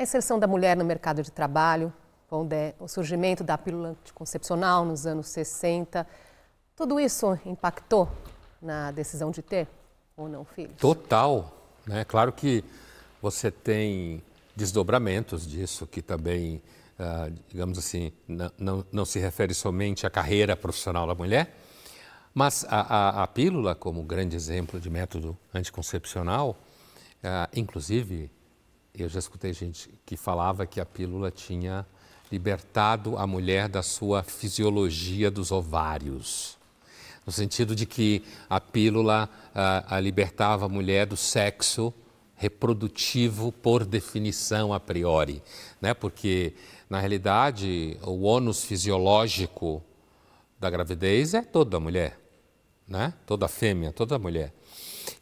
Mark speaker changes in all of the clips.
Speaker 1: A inserção da mulher no mercado de trabalho, o surgimento da pílula anticoncepcional nos anos 60, tudo isso impactou na decisão de ter ou não filhos?
Speaker 2: Total. Né? Claro que você tem desdobramentos disso que também, ah, digamos assim, não, não, não, se refere somente à carreira profissional da mulher, mas a, a, a pílula, como grande exemplo de método anticoncepcional, ah, inclusive eu já escutei gente que falava que a pílula tinha libertado a mulher da sua fisiologia dos ovários. No sentido de que a pílula a, ah, a libertava a mulher do sexo reprodutivo por definição a priori, né? Porque na realidade o ônus fisiológico da gravidez é toda a mulher, né? Toda a fêmea, toda a mulher.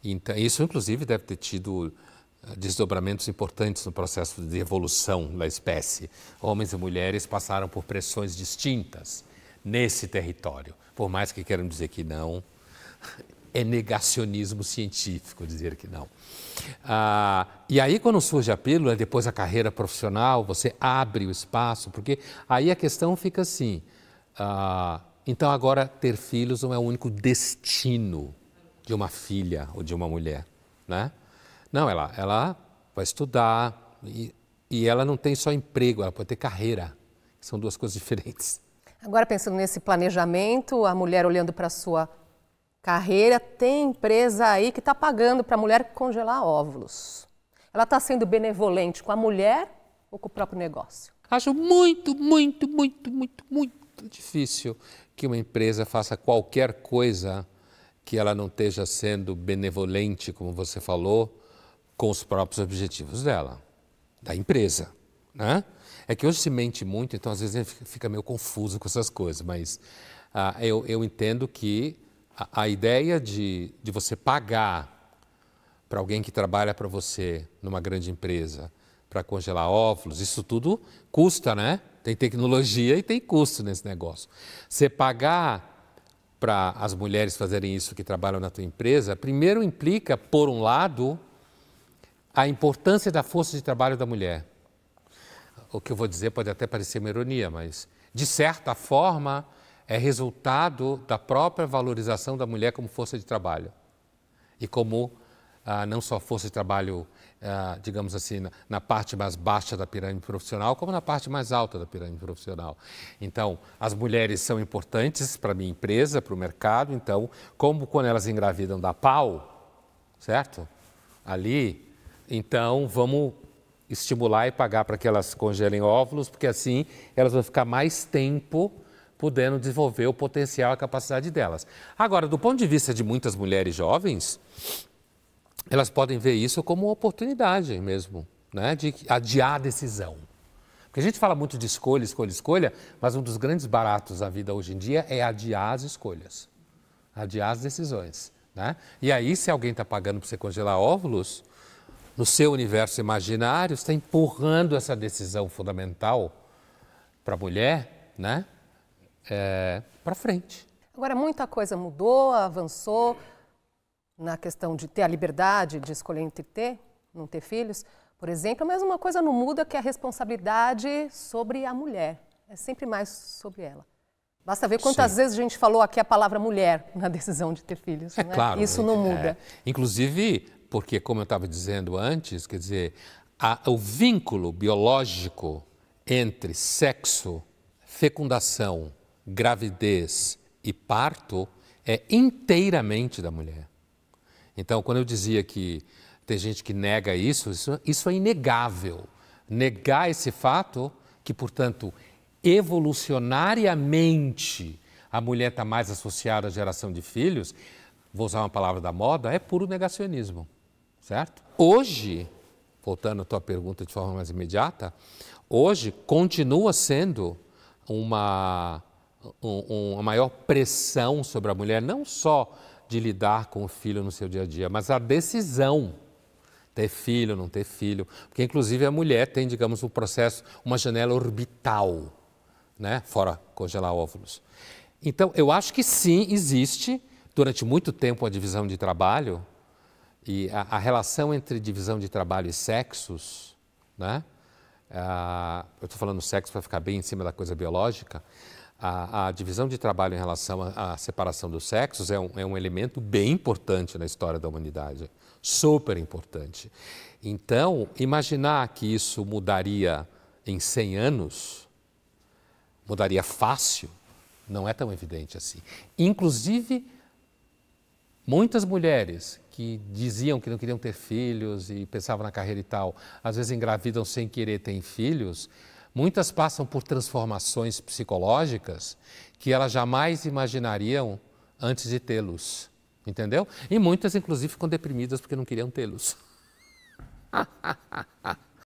Speaker 2: Então, isso inclusive deve ter tido desdobramentos importantes no processo de evolução da espécie. Homens e mulheres passaram por pressões distintas nesse território, por mais que queiram dizer que não. É negacionismo científico dizer que não. Ah, e aí, quando surge a pílula, depois a carreira profissional, você abre o espaço, porque aí a questão fica assim: ah, então agora ter filhos não é o único destino de uma filha ou de uma mulher, né? Não, ela, ela vai estudar e, e ela não tem só emprego, ela pode ter carreira. São duas coisas diferentes.
Speaker 1: Agora, pensando nesse planejamento, a mulher olhando para a sua carreira, tem empresa aí que está pagando para a mulher congelar óvulos. Ela está sendo benevolente com a mulher ou com o próprio negócio? Acho muito, muito, muito, muito, muito
Speaker 2: difícil que uma empresa faça qualquer coisa que ela não esteja sendo benevolente, como você falou, com os próprios objetivos dela, da empresa. Né? É que hoje se mente muito, então às vezes fica meio confuso com essas coisas, mas ah, eu, eu, entendo que a, a ideia de, de você pagar para alguém que trabalha para você numa grande empresa para congelar óvulos, isso tudo custa, né? Tem tecnologia e tem custo nesse negócio. Você pagar para as mulheres fazerem isso que trabalham na tua empresa, primeiro implica, por um lado, a importância da força de trabalho da mulher. O que eu vou dizer pode até parecer uma ironia, mas de certa forma é resultado da própria valorização da mulher como força de trabalho e como ah, não só força de trabalho, ah, digamos assim, na, na, parte mais baixa da pirâmide profissional, como na parte mais alta da pirâmide profissional. Então, as mulheres são importantes para a minha empresa, para o mercado, então, como quando elas engravidam da pau, certo? Ali, então, vamos estimular e pagar para que elas congelem óvulos, porque assim elas vão ficar mais tempo podendo desenvolver o potencial e a capacidade delas. Agora, do ponto de vista de muitas mulheres jovens, elas podem ver isso como uma oportunidade mesmo, né, de adiar a decisão. Porque a gente fala muito de escolha, escolha, escolha, mas um dos grandes baratos da vida hoje em dia é adiar as escolhas, adiar as decisões. Né? E aí, se alguém está pagando para você congelar óvulos, no seu universo imaginário, está empurrando essa decisão fundamental para a mulher, né? É, para frente.
Speaker 1: Agora, muita coisa mudou, avançou na questão de ter a liberdade de escolher entre ter, não ter filhos, por exemplo, mas uma coisa não muda que é a responsabilidade sobre a mulher. É sempre mais sobre ela. Basta ver quantas Sim. vezes a gente falou aqui a palavra mulher na decisão de ter filhos. É né? claro. Isso não é, muda. É,
Speaker 2: inclusive, porque, como eu estava dizendo antes, quer dizer, a, o vínculo biológico entre sexo, fecundação, gravidez e parto é inteiramente da mulher. Então, quando eu dizia que tem gente que nega isso, isso, isso é inegável. Negar esse fato, que, portanto, evolucionariamente a mulher está mais associada à geração de filhos, vou usar uma palavra da moda, é puro negacionismo certo? Hoje, voltando à tua pergunta de forma mais imediata, hoje continua sendo uma, um, uma maior pressão sobre a mulher, não só de lidar com o filho no seu dia a dia, mas a decisão ter filho, não ter filho, porque inclusive a mulher tem, digamos, um processo, uma janela orbital, né, fora congelar óvulos. Então, eu acho que sim, existe durante muito tempo a divisão de trabalho e a, a relação entre divisão de trabalho e sexos, né? Ah, eu estou falando sexo para ficar bem em cima da coisa biológica, a, a, divisão de trabalho em relação à, à separação dos sexos é um, é um, elemento bem importante na história da humanidade, super importante. Então, imaginar que isso mudaria em 100 anos, mudaria fácil, não é tão evidente assim. Inclusive Muitas mulheres que diziam que não queriam ter filhos e pensavam na carreira e tal, às vezes engravidam sem querer ter filhos, muitas passam por transformações psicológicas que elas jamais imaginariam antes de tê-los, entendeu? E muitas, inclusive, ficam deprimidas porque não queriam tê-los.